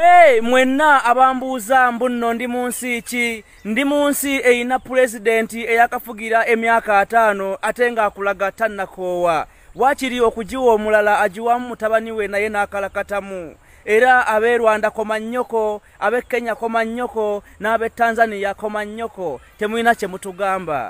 Hey, mwena abambuza mbunno ndi munsi ki ndi munsi eina president eyakafugira emyaka ataano atenga akulaga tannakoowa wakiri okugiwa omulala agiwamu mutabani we naye n'akalakatamu era ab'e rwanda koma nnyoko ab'e kenya koma nnyoko n'ab'e tanzaniya koma nnyoko temulina kye mutugamba